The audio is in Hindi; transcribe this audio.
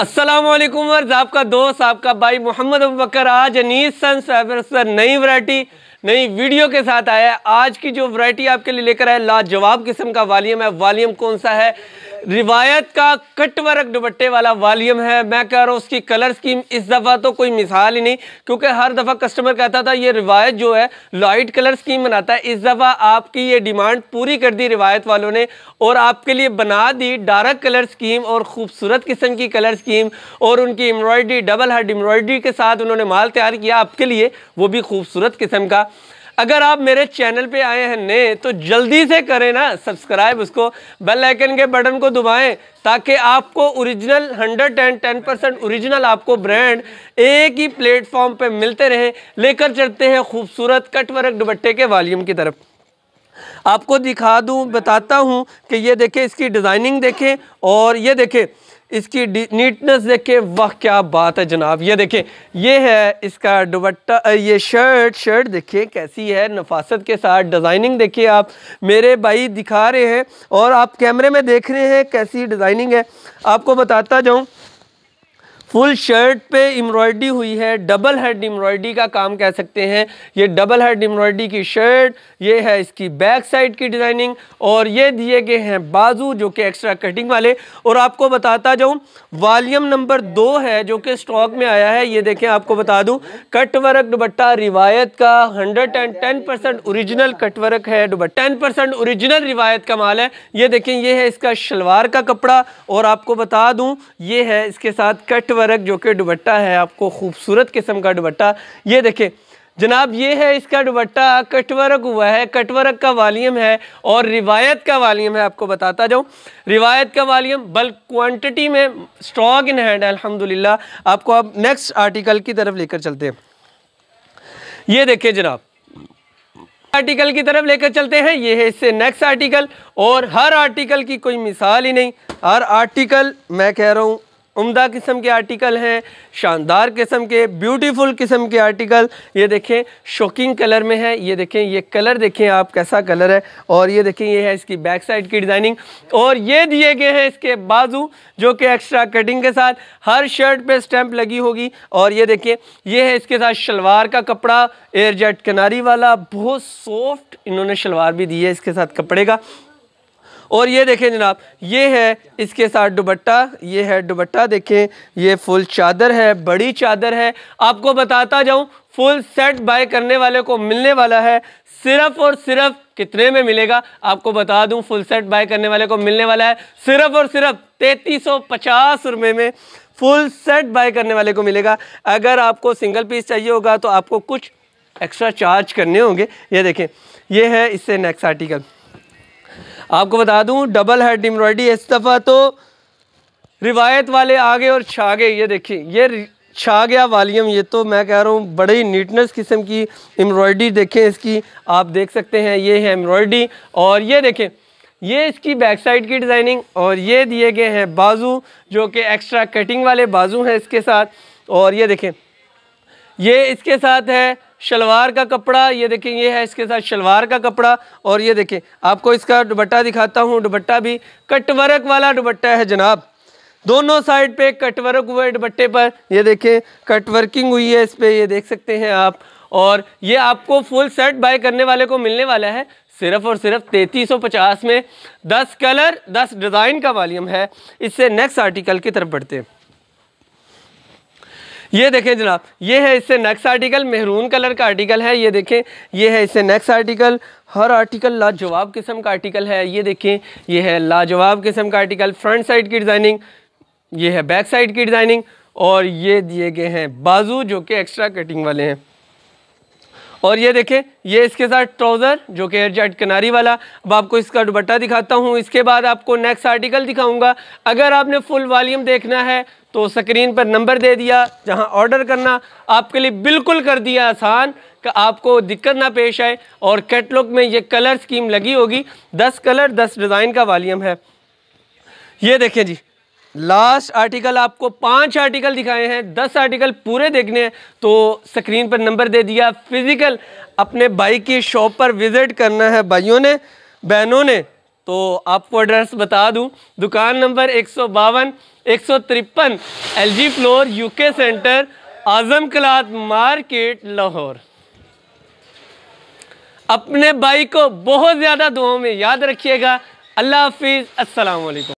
असलम वर्ज आपका दोस्त आपका भाई मोहम्मद अबकर आज अनीस सन सर नई वरायटी नई वीडियो के साथ आया है आज की जो वरायटी आपके लिए लेकर आया लाजवाब किस्म का वालीम है वालीम कौन सा है रिवायत का कटवर्क दुपट्टे वाला वॉल्यूम है मैं कह रहा हूँ उसकी कलर स्कीम इस दफ़ा तो कोई मिसाल ही नहीं क्योंकि हर दफ़ा कस्टमर कहता था ये रिवायत जो है लाइट कलर स्कीम बनाता है इस दफ़ा आपकी ये डिमांड पूरी कर दी रिवायत वालों ने और आपके लिए बना दी डार्क कलर स्कीम और खूबसूरत किस्म की कलर स्कीम और उनकी एम्ब्रॉयडरी डबल हड एम्ब्रॉयडरी के साथ उन्होंने माल तैयार किया आपके लिए वो भी खूबसूरत किस्म का अगर आप मेरे चैनल पे आए हैं नए तो जल्दी से करें ना सब्सक्राइब उसको बेल आइकन के बटन को दबाएं ताकि आपको original hundred and ten percent original आपको ब्रांड एक ही प्लेटफॉर्म पे मिलते रहे लेकर चलते हैं खूबसूरत कटवर्क दुबट्टे दुपट्टे के वॉल्यूम की तरफ आपको दिखा दूँ बताता हूँ कि ये देखें इसकी डिज़ाइनिंग देखें और ये देखें इसकी नीटनेस देखें वह क्या बात है जनाब ये देखें ये है इसका दुबट्टा ये शर्ट शर्ट देखिए कैसी है नफासत के साथ डिज़ाइनिंग देखिए आप मेरे भाई दिखा रहे हैं और आप कैमरे में देख रहे हैं कैसी डिज़ाइनिंग है आपको बताता जाऊँ फुल शर्ट पे एम्ब्रॉयडरी हुई है डबल हेड एम्ब्रॉयडरी का काम कह सकते हैं ये डबल हेड एम्ब्रॉयडरी की शर्ट ये है इसकी बैक साइड की डिज़ाइनिंग और ये दिए गए हैं बाजू जो कि एक्स्ट्रा कटिंग वाले और आपको बताता जाऊँ वॉल्यूम नंबर दो है जो कि स्टॉक में आया है ये देखें आपको बता दूँ कट वर्क दुबट्टा रिवायत का hundred and ten percent original cut work है टेन परसेंट औरिजिनल रिवायत का माल है ये देखें ये है इसका शलवार का कपड़ा और आपको बता दूँ ये है इसके साथ कट वर्क जो कि दुबट्टा है आपको खूबसूरत किस्म का दुबट्टा ये देखें जनाब ये है इसका दुबट्टा कटवरक हुआ है कटवरक का वालीम है और रिवायत का वालीम है आपको बताता जाऊँ रिवायत का वालीम बल्क क्वांटिटी में स्टॉक इन हैंड है अल्हम्दुलिल्लाह आपको अब नेक्स्ट आर्टिकल की तरफ लेकर चलते हैं ये देखिए जनाब आर्टिकल की तरफ लेकर चलते हैं ये है इससे नेक्स्ट आर्टिकल और हर आर्टिकल की कोई मिसाल ही नहीं हर आर्टिकल मैं कह रहा हूँ उम्दा किस्म के आर्टिकल हैं शानदार किस्म के ब्यूटीफुल किस्म के आर्टिकल ये देखें शॉकिंग कलर में है ये देखें ये कलर देखें आप कैसा कलर है और ये देखें ये है इसकी बैक साइड की डिज़ाइनिंग और ये दिए गए हैं इसके बाजू जो कि एक्स्ट्रा कटिंग के साथ हर शर्ट पे स्टैंप लगी होगी और ये देखें ये है इसके साथ शलवार का कपड़ा एयर जेट किनारी वाला बहुत सॉफ्ट इन्होंने शलवार भी दी है इसके साथ कपड़े का और ये देखें जनाब ये है इसके साथ दुबट्टा ये है दुबट्टा देखें ये फुल चादर है बड़ी चादर है आपको बताता जाऊँ फुल सेट बाय करने वाले को मिलने वाला है सिर्फ और सिर्फ कितने में मिलेगा आपको बता दूं फुल सेट बाय करने वाले को मिलने वाला है सिर्फ और सिर्फ तैतीस सौ पचास रुपये में फुल सेट बाय करने वाले को मिलेगा अगर आपको सिंगल पीस चाहिए होगा तो आपको कुछ एक्स्ट्रा चार्ज करने होंगे ये देखें ये है इससे नेक्स्ट आर्टिकल आपको बता दूं डबल हेड एम्ब्रॉयडरी इस दफ़ा तो रिवायत वाले आगे और छागे ये देखिए ये छा गया वालीम ये तो मैं कह रहा हूँ बड़ी नीटनेस किस्म की एम्ब्रॉयडरी देखें इसकी आप देख सकते हैं ये है एम्ब्रॉयडरी और ये देखें ये इसकी बैक साइड की डिज़ाइनिंग और ये दिए गए हैं बाजू जो कि एक्स्ट्रा कटिंग वाले बाजू हैं इसके साथ और ये देखें ये इसके साथ है शलवार का कपड़ा ये देखें ये है इसके साथ शलवार का कपड़ा और ये देखें आपको इसका दुबट्टा दिखाता हूँ दुबट्टा भी कटवर्क वाला दुबट्टा है जनाब दोनों साइड पे कटवर्क हुए दुबट्टे पर ये देखें कटवर्किंग हुई है इस पर ये देख सकते हैं आप और ये आपको फुल सेट बाय करने वाले को मिलने वाला है सिर्फ और सिर्फ 3350 सौ पचास में दस कलर दस डिज़ाइन का वॉल्यूम है इससे नेक्स्ट आर्टिकल की तरफ बढ़ते हैं ये देखें जनाब ये है इससे नेक्स्ट आर्टिकल मेहरून कलर का आर्टिकल है ये देखें ये है इससे नेक्स्ट आर्टिकल हर आर्टिकल लाजवाब किस्म का आर्टिकल है ये देखें ये है लाजवाब किस्म का आर्टिकल फ्रंट साइड की डिज़ाइनिंग ये है बैक साइड की डिज़ाइनिंग और ये दिए गए हैं बाजू जो कि एक्स्ट्रा कटिंग वाले हैं और ये देखें ये इसके साथ ट्राउज़र जो कि एयरजेट किनारी वाला अब आपको इसका दुपट्टा दिखाता हूँ इसके बाद आपको नेक्स्ट आर्टिकल दिखाऊंगा अगर आपने फुल वॉल्यूम देखना है तो स्क्रीन पर नंबर दे दिया जहां ऑर्डर करना आपके लिए बिल्कुल कर दिया आसान कि आपको दिक्कत ना पेश आए और कैटलॉग में ये कलर स्कीम लगी होगी दस कलर दस डिज़ाइन का वालीम है ये देखिए जी लास्ट आर्टिकल आपको पांच आर्टिकल दिखाए हैं दस आर्टिकल पूरे देखने हैं तो स्क्रीन पर नंबर दे दिया फिज़िकल अपने भाई की शॉप पर विज़िट करना है भाइयों ने बहनों ने तो आपको एड्रेस बता दूं दुकान नंबर एक सौ बावन एक सौ तिरपन L G floor UK centre Azam कलाद मार्केट लाहौर अपने भाई को बहुत ज़्यादा दुआओं में याद रखिएगा अल्लाह हाफिज़ असलकम